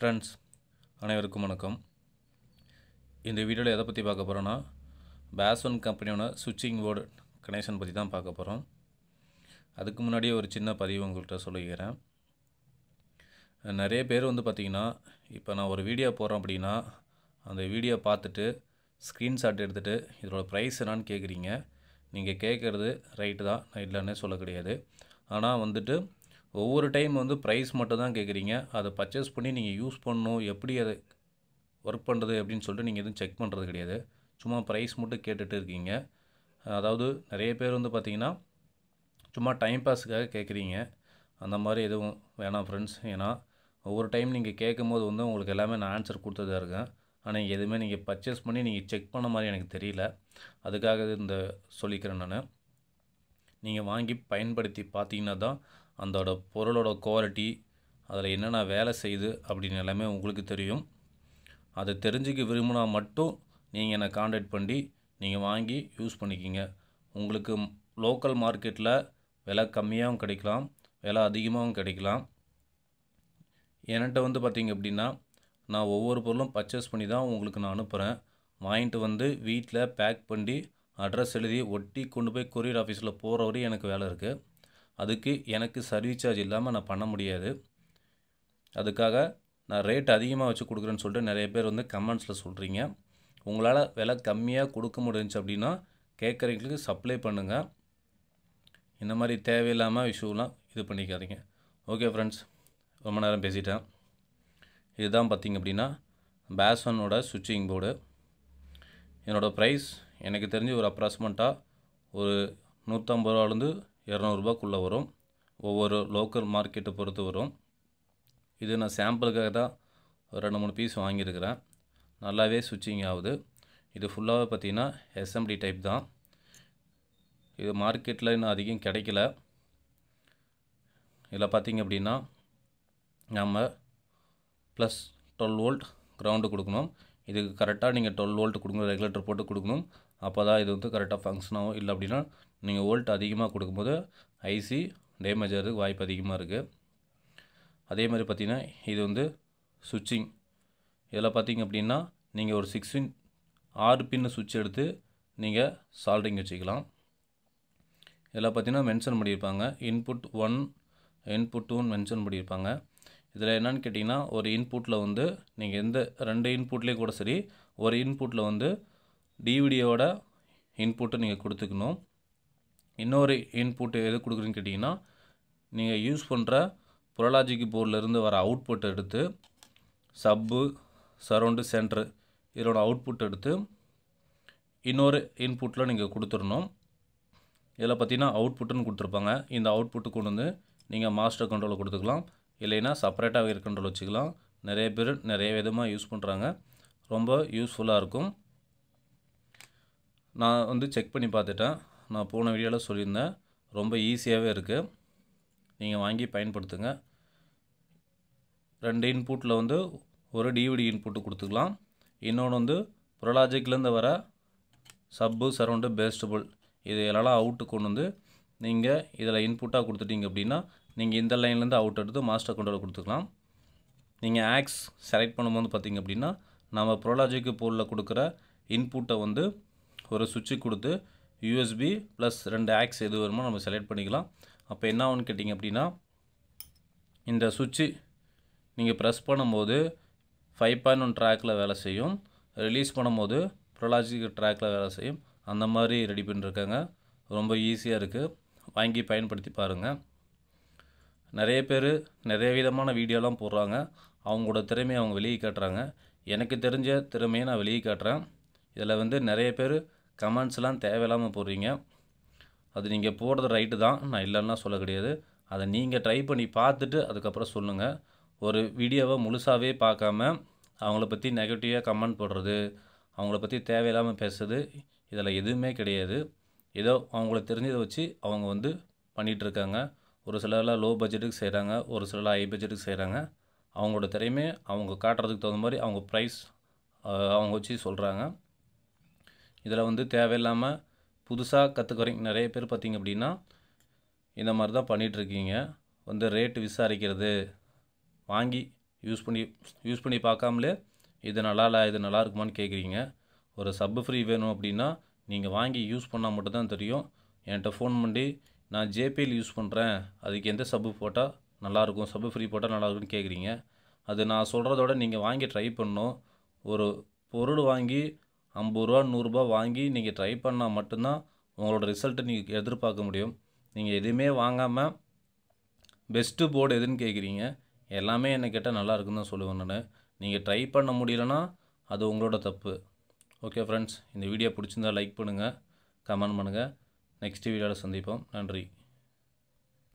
friends அனைவருக்கும் வணக்கம் இந்த வீடியோவில் எதை பற்றி பார்க்க போகிறோன்னா பேஸ்வன் கம்பெனியோட சுவிட்சிங் போர்டு கனெக்ஷன் பற்றி தான் பார்க்க போகிறோம் அதுக்கு முன்னாடியே ஒரு சின்ன பதிவு உங்கள்கிட்ட சொல்லிக்கிறேன் நிறைய பேர் வந்து பார்த்திங்கன்னா இப்போ நான் ஒரு வீடியோ போகிறேன் அப்படின்னா அந்த வீடியோ பார்த்துட்டு ஸ்க்ரீன்ஷாட் எடுத்துகிட்டு இதோட ப்ரைஸ் என்னான்னு கேட்குறீங்க நீங்கள் கேட்குறது ரைட்டு தான் நான் இல்லைன்னே சொல்ல கிடையாது ஆனால் வந்துட்டு ஒவ்வொரு டைம் வந்து ப்ரைஸ் மட்டும் தான் கேட்குறீங்க அதை பர்ச்சேஸ் பண்ணி நீங்கள் யூஸ் பண்ணணும் எப்படி அதை ஒர்க் பண்ணுறது அப்படின்னு சொல்லிட்டு நீங்கள் எதுவும் செக் பண்ணுறது கிடையாது சும்மா ப்ரைஸ் மட்டும் கேட்டுகிட்டு இருக்கீங்க அதாவது நிறைய பேர் வந்து பார்த்திங்கன்னா சும்மா டைம் பாஸுக்காக கேட்குறீங்க அந்த மாதிரி எதுவும் வேணாம் ஃப்ரெண்ட்ஸ் ஏன்னா ஒவ்வொரு டைம் நீங்கள் கேட்கும் போது வந்து உங்களுக்கு எல்லாமே நான் ஆன்சர் கொடுத்ததாக இருக்கேன் ஆனால் எதுவுமே நீங்கள் பர்ச்சேஸ் பண்ணி நீங்கள் செக் பண்ண மாதிரி எனக்கு தெரியல அதுக்காக இந்த சொல்லிக்கிறேன் நான் நீங்கள் வாங்கி பயன்படுத்தி பார்த்தீங்கன்னா தான் அந்தோட பொருளோட குவாலிட்டி அதில் என்னென்ன வேலை செய்யுது அப்படின்னு எல்லாமே உங்களுக்கு தெரியும் அதை தெரிஞ்சுக்க விரும்பினா மட்டும் நீங்கள் என்னை காண்டாக்ட் பண்ணி நீங்கள் வாங்கி யூஸ் பண்ணிக்கிங்க உங்களுக்கு லோக்கல் மார்க்கெட்டில் விலை கம்மியாகவும் கிடைக்கலாம் விலை அதிகமாகவும் கிடைக்கலாம் என்கிட்ட வந்து பார்த்திங்க அப்படின்னா நான் ஒவ்வொரு பொருளும் பர்ச்சேஸ் பண்ணி தான் உங்களுக்கு நான் அனுப்புகிறேன் வாங்கிட்டு வந்து வீட்டில் பேக் பண்ணி அட்ரஸ் எழுதி ஒட்டி கொண்டு போய் கொரியர் ஆஃபீஸில் போகிற வரையும் எனக்கு வேலை இருக்குது அதுக்கு எனக்கு சர்வீஸ் சார்ஜ் இல்லாமல் நான் பண்ண முடியாது அதுக்காக நான் ரேட் அதிகமாக வச்சு கொடுக்குறேன்னு சொல்லிட்டு நிறைய பேர் வந்து கமெண்ட்ஸில் சொல்கிறீங்க உங்களால் விலை கம்மியாக கொடுக்க முடிஞ்சு அப்படின்னா கேட்குறவங்களுக்கு சப்ளை பண்ணுங்கள் இந்த மாதிரி தேவையில்லாமல் இஷ்யூலாம் இது பண்ணிக்காதீங்க ஓகே ஃப்ரெண்ட்ஸ் ரொம்ப நேரம் பேசிட்டேன் இதுதான் பார்த்திங்க அப்படின்னா பேசனோட சுவிட்சிங் போர்டு என்னோடய ப்ரைஸ் எனக்கு தெரிஞ்சு ஒரு அப்ராக்சிமெண்ட்டாக ஒரு நூற்றம்பது ரூபாலேருந்து இரநூறுபாக்குள்ளே வரும் ஒவ்வொரு லோக்கல் மார்க்கெட்டை பொறுத்து வரும் இது நான் சாம்பிளுக்காக தான் ரெண்டு மூணு பீஸ் வாங்கியிருக்கிறேன் நல்லாவே சுவிட்சிங் ஆகுது இது ஃபுல்லாகவே பார்த்திங்கன்னா எஸ்எம்டி டைப் தான் இது மார்க்கெட்டில் இன்னும் அதிகம் கிடைக்கல இதில் பார்த்திங்க அப்படின்னா நம்ம ப்ளஸ் டுவெல் வோல்ட் க்ரௌண்டு கொடுக்கணும் இதுக்கு கரெக்டாக நீங்கள் டுவெல் வோல்ட் கொடுக்கணும் ரெகுலேட்டர் போட்டு கொடுக்கணும் அப்போ தான் இது வந்து கரெக்டாக ஃபங்க்ஷன் ஆகும் இல்லை அப்படின்னா நீங்கள் வோல்ட் அதிகமாக கொடுக்கும்போது ஐசி டேமேஜ் ஆகிறதுக்கு வாய்ப்பு அதிகமாக இருக்குது அதே மாதிரி பார்த்திங்கன்னா இது வந்து சுவிட்சிங் இதில் பார்த்திங்க அப்படின்னா நீங்கள் ஒரு சிக்ஸ் பின் ஆறு பின்னு சுவிட்ச் எடுத்து நீங்கள் சால்டிங் வச்சுக்கலாம் இதில் பார்த்திங்கன்னா மென்ஷன் பண்ணியிருப்பாங்க இன்புட் ஒன் இன்புட் டூன்னு மென்ஷன் பண்ணியிருப்பாங்க இதில் என்னென்னு கேட்டிங்கன்னா ஒரு இன்புட்டில் வந்து நீங்கள் எந்த ரெண்டு இன்புட்லேயும் கூட சரி ஒரு இன்புட்டில் வந்து டிவிடியோட இன்புட்டை நீங்கள் கொடுத்துக்கணும் இன்னொரு இன்புட் எது கொடுக்குறீங்கன்னு கேட்டிங்கன்னா நீங்கள் யூஸ் பண்ணுற புரலாஜிக்கு போர்டிலேருந்து வர அவுட்புட் எடுத்து சப்பு சரௌண்டு சென்ட்ரு இதோட அவுட்புட் எடுத்து இன்னொரு இன்புட்டில் நீங்கள் கொடுத்துடணும் இதில் பார்த்தீங்கன்னா அவுட்புட்டுன்னு கொடுத்துருப்பாங்க இந்த அவுட்புட்டு கொண்டு வந்து நீங்கள் மாஸ்டர் கண்ட்ரோலில் கொடுத்துக்கலாம் இல்லைன்னா செப்பரேட்டாக இருக்குன்றது வச்சுக்கலாம் நிறைய பேர் நிறைய விதமாக யூஸ் பண்ணுறாங்க ரொம்ப யூஸ்ஃபுல்லாக இருக்கும் நான் வந்து செக் பண்ணி பார்த்துட்டேன் நான் போன வீடியோவில் சொல்லியிருந்தேன் ரொம்ப ஈஸியாகவே இருக்குது நீங்கள் வாங்கி பயன்படுத்துங்க ரெண்டு இன்புட்டில் வந்து ஒரு டிவிடி இன்புட்டு கொடுத்துக்கலாம் இன்னொன்று வந்து ப்ரொலாஜிக்லேருந்து வர சப்பு சரவுண்டு பேஸ்டபுள் இது எல்லாம் அவுட்டு கொண்டு வந்து நீங்கள் இதில் இன்புட்டாக கொடுத்துட்டீங்க அப்படின்னா நீங்கள் இந்த லைன்லேருந்து அவுட் எடுத்து மாஸ்டர் கண்ட்ரோல் கொடுத்துக்கலாம் நீங்கள் ஆக்ஸ் செலக்ட் பண்ணும்போது பார்த்திங்க அப்படின்னா நம்ம ப்ரோலாஜிக்கு போலில் கொடுக்குற இன்புட்டை வந்து ஒரு சுவிட்சு கொடுத்து யூஎஸ்பி ப்ளஸ் ரெண்டு ஆக்ஸ் எது வருமோ நம்ம செலக்ட் பண்ணிக்கலாம் அப்போ என்ன ஆகுன்னு கேட்டிங்க அப்படின்னா இந்த சுவிட்சு நீங்கள் ப்ரெஸ் பண்ணும்போது ஃபைவ் பாயிண்ட் ஒன் ட்ராக்கில் வேலை செய்யும் ரிலீஸ் பண்ணும்போது ப்ரோலாஜிக்கு ட்ராக்கில் வேலை செய்யும் அந்த மாதிரி ரெடி பண்ணிருக்காங்க ரொம்ப ஈஸியாக இருக்குது வாங்கி பயன்படுத்தி பாருங்கள் நிறைய பேர் நிறைய விதமான வீடியோலாம் போடுறாங்க அவங்களோட திறமையை அவங்க வெளியே காட்டுறாங்க எனக்கு தெரிஞ்ச திறமையை நான் வெளியே காட்டுறேன் இதில் வந்து நிறைய பேர் கமெண்ட்ஸ்லாம் தேவையில்லாமல் போடுறீங்க அது நீங்கள் போடுறது ரைட்டு தான் நான் இல்லைன்னா சொல்ல கிடையாது அதை நீங்கள் ட்ரை பண்ணி பார்த்துட்டு அதுக்கப்புறம் சொல்லுங்கள் ஒரு வீடியோவை முழுசாகவே பார்க்காம அவங்கள பற்றி நெகட்டிவாக கமெண்ட் போடுறது அவங்கள பற்றி தேவையில்லாமல் பேசுறது இதில் எதுவுமே கிடையாது ஏதோ அவங்கள தெரிஞ்சதை வச்சு அவங்க வந்து பண்ணிகிட்ருக்காங்க ஒரு சிலர்லாம் லோ பட்ஜெட்டுக்கு செய்கிறாங்க ஒரு சிலர் ஹை பட்ஜெட்டுக்கு செய்கிறாங்க அவங்களோட திறமை அவங்க காட்டுறதுக்கு தகுந்த மாதிரி அவங்க ப்ரைஸ் அவங்க வச்சு சொல்கிறாங்க இதில் வந்து தேவையில்லாமல் புதுசாக கற்றுக்குறீங்க நிறைய பேர் பார்த்திங்க அப்படின்னா இந்த மாதிரி தான் பண்ணிகிட்ருக்கீங்க வந்து ரேட்டு விசாரிக்கிறது வாங்கி யூஸ் பண்ணி யூஸ் பண்ணி பார்க்காமலே இது நல்லா இல்லை இது நல்லா இருக்குமான்னு கேட்குறீங்க ஒரு சப்பு ஃப்ரீ வேணும் அப்படின்னா நீங்கள் வாங்கி யூஸ் பண்ணால் மட்டும்தான் தெரியும் என்கிட்ட ஃபோன் பண்ணி நான் ஜேபேல் யூஸ் பண்ணுறேன் அதுக்கு எந்த சப்பு போட்டால் நல்லாயிருக்கும் சப்பு ஃப்ரீ போட்டால் நல்லாயிருக்குன்னு கேட்குறீங்க அது நான் சொல்கிறதோட நீங்கள் வாங்கி ட்ரை பண்ணணும் ஒரு பொருள் வாங்கி ஐம்பது ரூபா நூறுரூபா வாங்கி நீங்கள் ட்ரை பண்ணால் மட்டும்தான் உங்களோட ரிசல்ட்டை நீங்கள் எதிர்பார்க்க முடியும் நீங்கள் எதுவுமே வாங்காமல் பெஸ்ட்டு போர்டு எதுன்னு கேட்குறீங்க எல்லாமே என்ன கேட்டால் நல்லா இருக்குன்னு தான் சொல்லுவேன் நான் நீங்கள் ட்ரை பண்ண முடியலன்னா அது உங்களோட தப்பு ஓகே ஃப்ரெண்ட்ஸ் இந்த வீடியோ பிடிச்சிருந்தால் லைக் பண்ணுங்கள் கமெண்ட் பண்ணுங்கள் Next video a Sandeepam and